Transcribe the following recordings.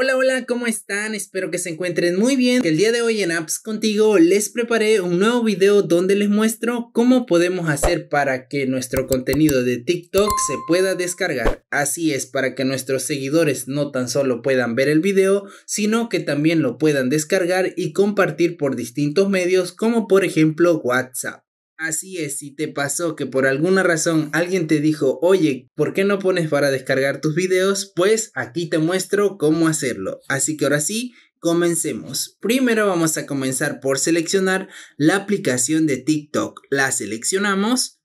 Hola, hola, ¿cómo están? Espero que se encuentren muy bien. El día de hoy en Apps Contigo les preparé un nuevo video donde les muestro cómo podemos hacer para que nuestro contenido de TikTok se pueda descargar. Así es, para que nuestros seguidores no tan solo puedan ver el video, sino que también lo puedan descargar y compartir por distintos medios como por ejemplo WhatsApp. Así es, si te pasó que por alguna razón alguien te dijo, oye, ¿por qué no pones para descargar tus videos? Pues aquí te muestro cómo hacerlo. Así que ahora sí, comencemos. Primero vamos a comenzar por seleccionar la aplicación de TikTok. La seleccionamos.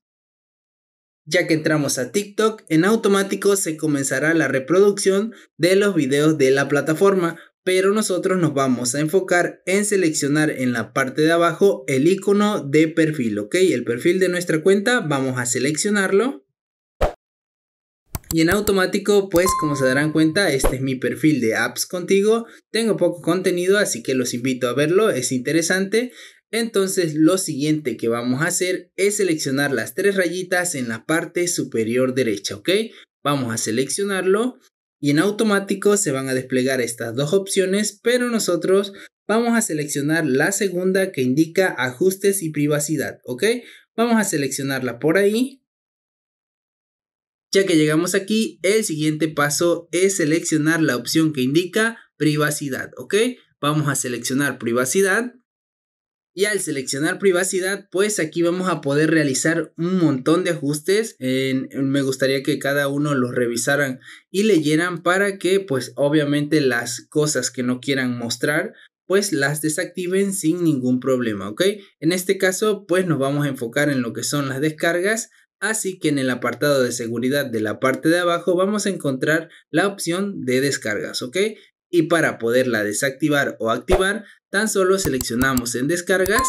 Ya que entramos a TikTok, en automático se comenzará la reproducción de los videos de la plataforma pero nosotros nos vamos a enfocar en seleccionar en la parte de abajo el icono de perfil, ¿ok? El perfil de nuestra cuenta, vamos a seleccionarlo. Y en automático, pues como se darán cuenta, este es mi perfil de apps contigo. Tengo poco contenido, así que los invito a verlo, es interesante. Entonces lo siguiente que vamos a hacer es seleccionar las tres rayitas en la parte superior derecha, ¿ok? Vamos a seleccionarlo y en automático se van a desplegar estas dos opciones, pero nosotros vamos a seleccionar la segunda que indica ajustes y privacidad, ¿ok? Vamos a seleccionarla por ahí. Ya que llegamos aquí, el siguiente paso es seleccionar la opción que indica privacidad, ¿ok? Vamos a seleccionar privacidad. Y al seleccionar privacidad, pues aquí vamos a poder realizar un montón de ajustes. me gustaría que cada uno los revisaran y leyeran para que pues obviamente las cosas que no quieran mostrar pues las desactiven sin ningún problema, ¿ok? En este caso pues nos vamos a enfocar en lo que son las descargas. Así que en el apartado de seguridad de la parte de abajo vamos a encontrar la opción de descargas, ¿ok? y para poderla desactivar o activar tan solo seleccionamos en descargas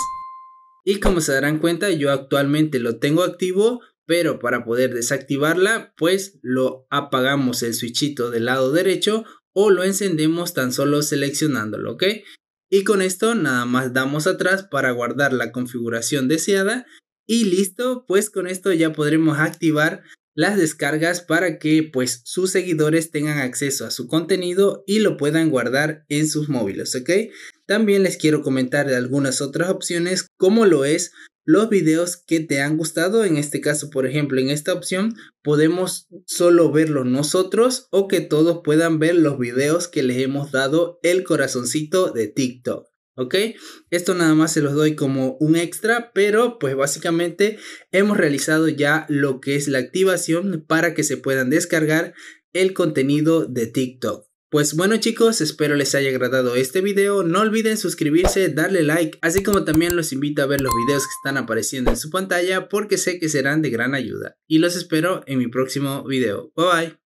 y como se darán cuenta yo actualmente lo tengo activo pero para poder desactivarla pues lo apagamos el switchito del lado derecho o lo encendemos tan solo seleccionándolo ok y con esto nada más damos atrás para guardar la configuración deseada y listo pues con esto ya podremos activar las descargas para que pues sus seguidores tengan acceso a su contenido y lo puedan guardar en sus móviles, ¿ok? También les quiero comentar algunas otras opciones como lo es los videos que te han gustado. En este caso, por ejemplo, en esta opción podemos solo verlo nosotros o que todos puedan ver los videos que les hemos dado el corazoncito de TikTok. ¿Ok? Esto nada más se los doy como un extra, pero pues básicamente hemos realizado ya lo que es la activación para que se puedan descargar el contenido de TikTok. Pues bueno chicos, espero les haya agradado este video, no olviden suscribirse, darle like, así como también los invito a ver los videos que están apareciendo en su pantalla porque sé que serán de gran ayuda. Y los espero en mi próximo video. Bye bye.